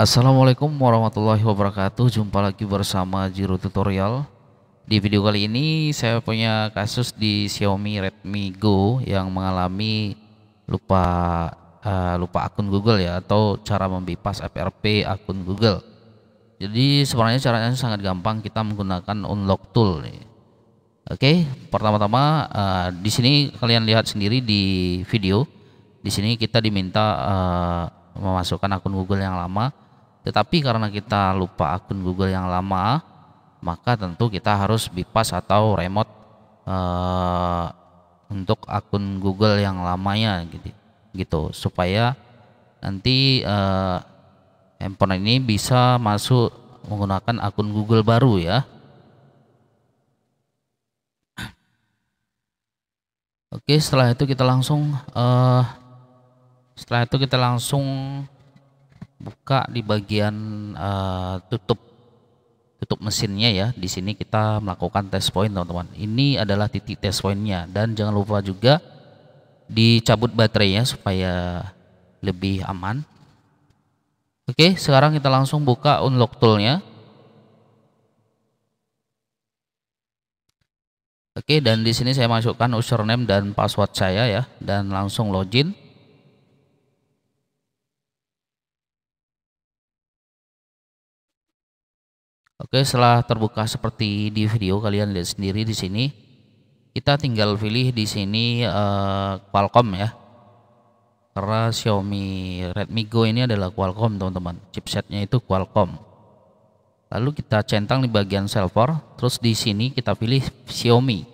Assalamualaikum warahmatullahi wabarakatuh Jumpa lagi bersama Jiro Tutorial Di video kali ini saya punya kasus di Xiaomi Redmi Go Yang mengalami lupa uh, lupa akun Google ya Atau cara pas FRP akun Google Jadi sebenarnya caranya sangat gampang Kita menggunakan unlock tool nih. Oke pertama-tama uh, di sini kalian lihat sendiri di video Di sini kita diminta uh, memasukkan akun Google yang lama tetapi karena kita lupa akun Google yang lama, maka tentu kita harus bypass atau remote uh, untuk akun Google yang lamanya gitu, gitu supaya nanti uh, handphone ini bisa masuk menggunakan akun Google baru ya. Oke, setelah itu kita langsung uh, setelah itu kita langsung buka di bagian uh, tutup tutup mesinnya ya. Di sini kita melakukan test point teman-teman. Ini adalah titik test pointnya dan jangan lupa juga dicabut baterainya supaya lebih aman. Oke, sekarang kita langsung buka unlock toolnya. Oke, dan di sini saya masukkan username dan password saya ya, dan langsung login. Oke, setelah terbuka seperti di video kalian lihat sendiri di sini, kita tinggal pilih di sini uh, Qualcomm ya. Karena Xiaomi Redmi Go ini adalah Qualcomm teman-teman, chipsetnya itu Qualcomm. Lalu kita centang di bagian server, terus di sini kita pilih Xiaomi.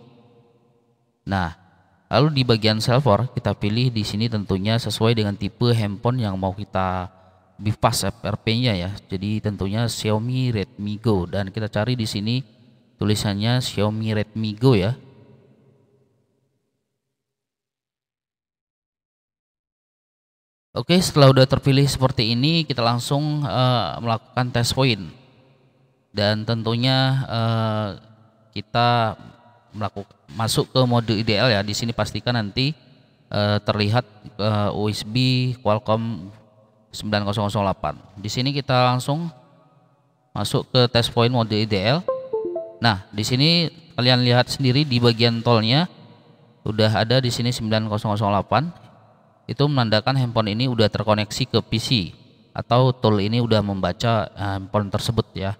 Nah, lalu di bagian server kita pilih di sini tentunya sesuai dengan tipe handphone yang mau kita Bypass FRP-nya ya. Jadi tentunya Xiaomi Redmi Go dan kita cari di sini tulisannya Xiaomi Redmi Go ya. Oke, setelah udah terpilih seperti ini, kita langsung uh, melakukan tes point. Dan tentunya uh, kita melakukan masuk ke mode IDL ya. Di sini pastikan nanti uh, terlihat uh, USB Qualcomm 9008. Di sini kita langsung masuk ke test point mode IDL. Nah, di sini kalian lihat sendiri di bagian tolnya udah ada di sini 9008. Itu menandakan handphone ini udah terkoneksi ke PC atau tool ini udah membaca eh, handphone tersebut ya.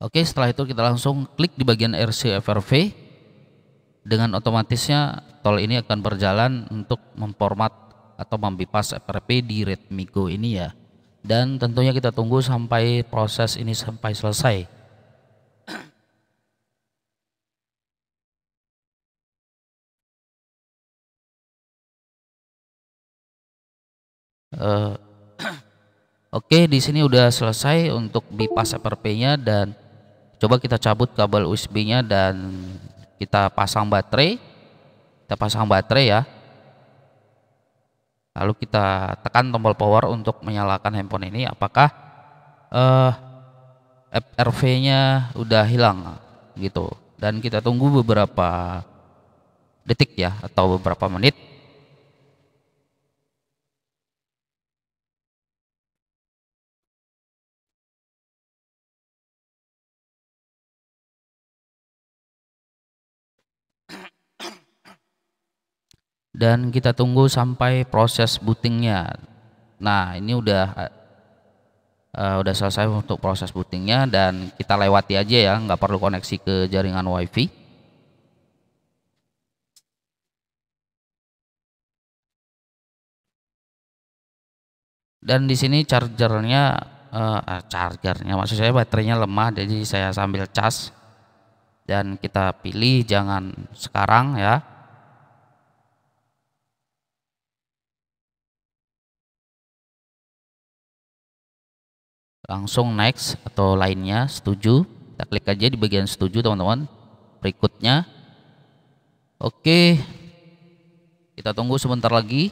Oke, setelah itu kita langsung klik di bagian RC FRV dengan otomatisnya tol ini akan berjalan untuk memformat atau membipas FRP di Redmi Go ini ya dan tentunya kita tunggu sampai proses ini sampai selesai uh, Oke, okay, di sini udah selesai untuk bypass FRP-nya dan coba kita cabut kabel USB-nya dan kita pasang baterai kita pasang baterai ya lalu kita tekan tombol power untuk menyalakan handphone ini apakah eh, FRV nya udah hilang gitu dan kita tunggu beberapa detik ya atau beberapa menit dan kita tunggu sampai proses bootingnya. Nah, ini udah uh, udah selesai untuk proses bootingnya dan kita lewati aja ya, nggak perlu koneksi ke jaringan WiFi. Dan di sini chargernya, uh, chargernya maksud saya baterainya lemah, jadi saya sambil cas dan kita pilih jangan sekarang ya langsung next atau lainnya setuju kita klik aja di bagian setuju teman-teman berikutnya oke kita tunggu sebentar lagi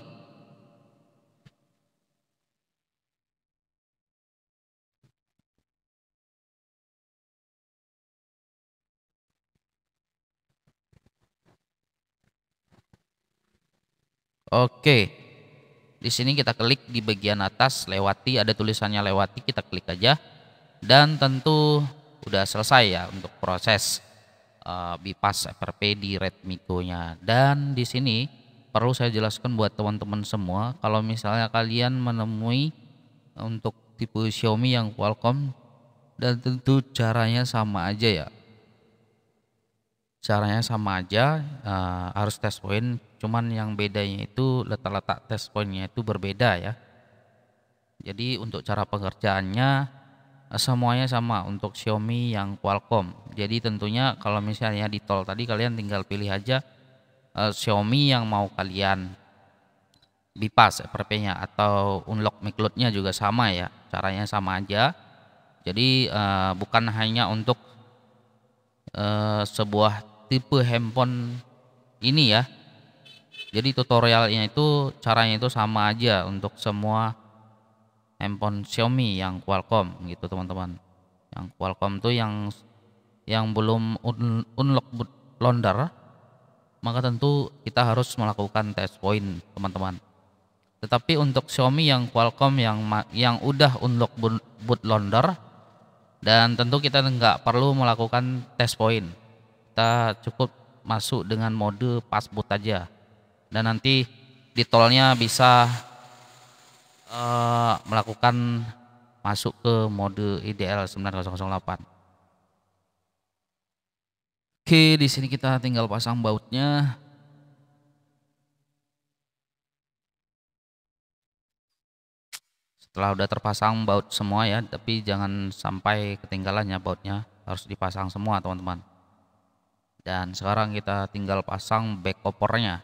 Oke, di sini kita klik di bagian atas lewati, ada tulisannya lewati, kita klik aja. Dan tentu udah selesai ya untuk proses uh, bypass FRP di Redmi Go-nya. Dan di sini perlu saya jelaskan buat teman-teman semua, kalau misalnya kalian menemui untuk tipe Xiaomi yang Qualcomm dan tentu caranya sama aja ya caranya sama aja uh, harus tes point, cuman yang bedanya itu letak-letak tes poinnya itu berbeda ya jadi untuk cara pengerjaannya eh, semuanya sama untuk Xiaomi yang Qualcomm jadi tentunya kalau misalnya di tol tadi kalian tinggal pilih aja uh, Xiaomi yang mau kalian bypass FRP-nya atau unlock micloud juga sama ya caranya sama aja jadi uh, bukan hanya untuk Eh, sebuah tipe handphone ini ya. Jadi tutorialnya itu caranya itu sama aja untuk semua handphone Xiaomi yang Qualcomm gitu teman-teman. Yang Qualcomm tuh yang yang belum un unlock loader maka tentu kita harus melakukan test point teman-teman. Tetapi untuk Xiaomi yang Qualcomm yang yang udah unlock bootloader dan tentu kita nggak perlu melakukan tes poin. Kita cukup masuk dengan mode passboot aja. Dan nanti di tolnya bisa uh, melakukan masuk ke mode IDL 9008. Oke, di sini kita tinggal pasang bautnya. setelah udah terpasang baut semua ya tapi jangan sampai ketinggalannya bautnya harus dipasang semua teman-teman dan sekarang kita tinggal pasang back covernya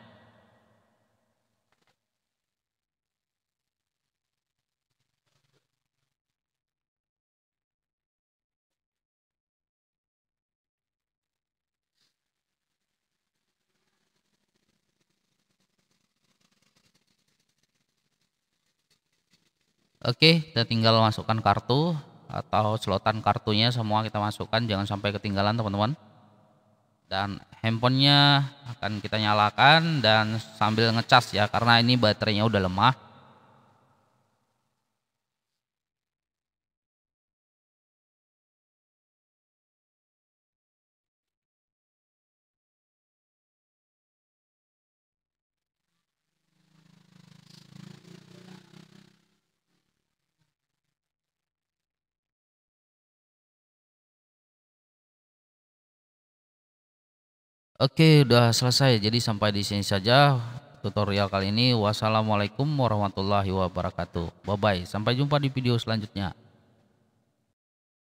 Oke, kita tinggal masukkan kartu atau selotan kartunya semua kita masukkan, jangan sampai ketinggalan teman-teman. Dan handphonenya akan kita nyalakan dan sambil ngecas ya, karena ini baterainya udah lemah. Oke, udah selesai. Jadi sampai di sini saja tutorial kali ini. Wassalamualaikum warahmatullahi wabarakatuh. Bye bye. Sampai jumpa di video selanjutnya.